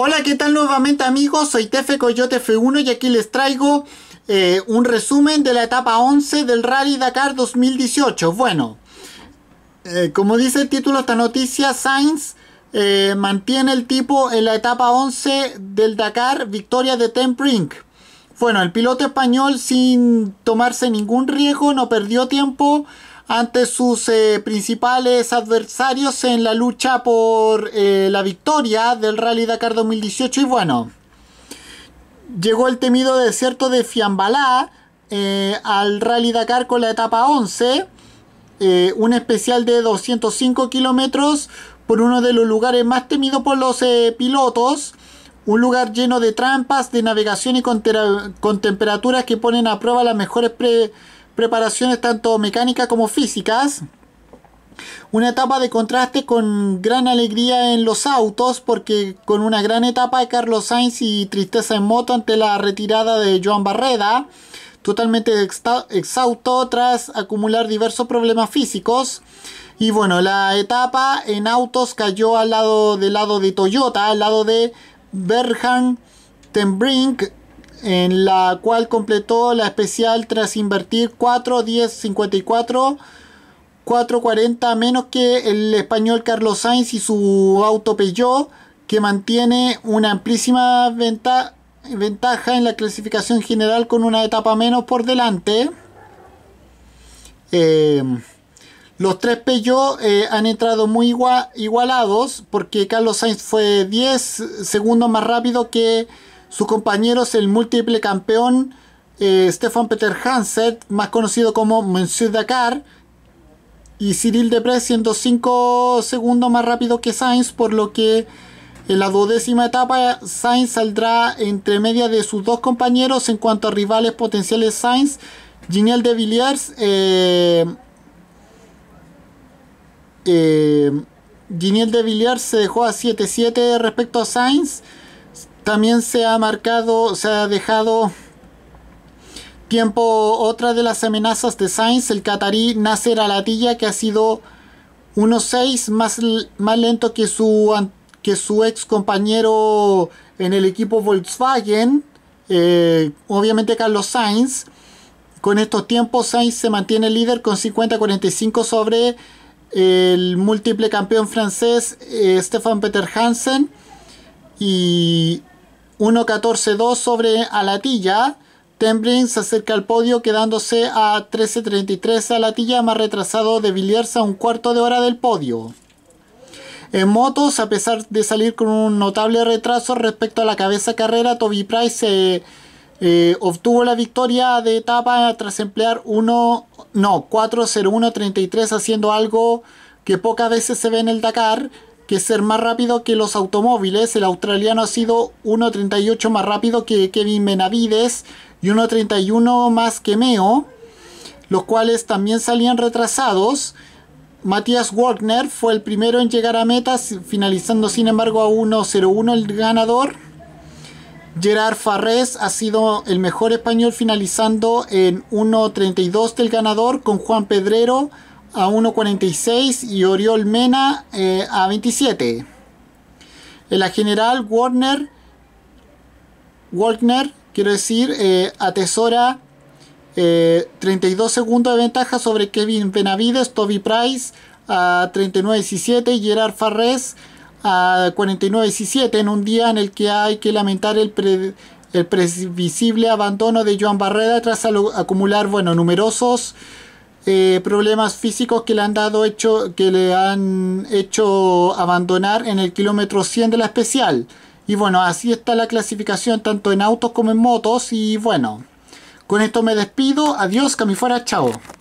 Hola, ¿qué tal nuevamente amigos? Soy Tefe Coyote F1 y aquí les traigo eh, un resumen de la etapa 11 del Rally Dakar 2018. Bueno, eh, como dice el título de esta noticia, Sainz eh, mantiene el tipo en la etapa 11 del Dakar, victoria de Temprink. Bueno, el piloto español sin tomarse ningún riesgo no perdió tiempo ante sus eh, principales adversarios en la lucha por eh, la victoria del Rally Dakar 2018 y bueno, llegó el temido desierto de Fiambalá eh, al Rally Dakar con la etapa 11, un especial de 205 kilómetros por uno de los lugares más temidos por los pilotos. Un lugar lleno de trampas, de navegación y con, temperaturas que ponen a prueba las mejores pre preparaciones tanto mecánicas como físicas. Una etapa de contraste con gran alegría en los autos, porque con una gran etapa de Carlos Sainz y tristeza en moto ante la retirada de Joan Barreda, totalmente exhausto tras acumular diversos problemas físicos. Y bueno, la etapa en autos cayó al lado del lado de Toyota, al lado de Berhan Tenbrink en la cual completó la especial tras invertir 4, 10, 54, 4.40 menos que el español Carlos Sainz y su auto Peugeot, que mantiene una amplísima ventaja en la clasificación general con una etapa menos por delante. Eh, los tres Peugeot eh, han entrado muy igualados porque Carlos Sainz fue 10 segundos más rápido que sus compañeros, el múltiple campeón eh, Stefan Peter Hanset, más conocido como Monsieur Dakar, y Cyril Depré, siendo 5 segundos más rápido que Sainz, por lo que en la duodécima etapa Sainz saldrá entre media de sus dos compañeros en cuanto a rivales potenciales Sainz, Giniel de Villiers, eh, eh de Villiers se dejó a 7-7 respecto a Sainz. También se ha marcado, se ha dejado tiempo otra de las amenazas de Sainz, el catarí Nasser Alatilla, que ha sido unos 6 más, más lento que su, que su ex compañero en el equipo Volkswagen, eh, obviamente Carlos Sainz. Con estos tiempos, Sainz se mantiene líder con 50-45 sobre el múltiple campeón francés eh, Stefan Peter Hansen. Y 1.14.2 sobre Alatilla. Tembrin se acerca al podio quedándose a 13.33 Alatilla, más retrasado de Villiers a un cuarto de hora del podio. En motos, a pesar de salir con un notable retraso respecto a la cabeza carrera, Toby Price eh, obtuvo la victoria de etapa tras emplear uno, no, 33 haciendo algo que pocas veces se ve en el Dakar que ser más rápido que los automóviles. El australiano ha sido 1.38 más rápido que Kevin Menavides. y 1.31 más que Meo, los cuales también salían retrasados. Matías Wagner fue el primero en llegar a metas, finalizando sin embargo a 1.01 el ganador. Gerard Farrés ha sido el mejor español finalizando en 1.32 del ganador con Juan Pedrero a 1.46 y Oriol Mena eh, a 27. En la general, Warner, Warner quiero decir, eh, atesora 32 eh, segundos de ventaja sobre Kevin Benavides, Toby Price a 39.17 Gerard Farrés a 49.17 en un día en el que hay que lamentar el, el previsible abandono de Joan Barrera tras acumular bueno, numerosos eh, problemas físicos que le han dado hecho que le han hecho abandonar en el kilómetro 100 de la especial y bueno así está la clasificación tanto en autos como en motos y bueno con esto me despido adiós camifuera chao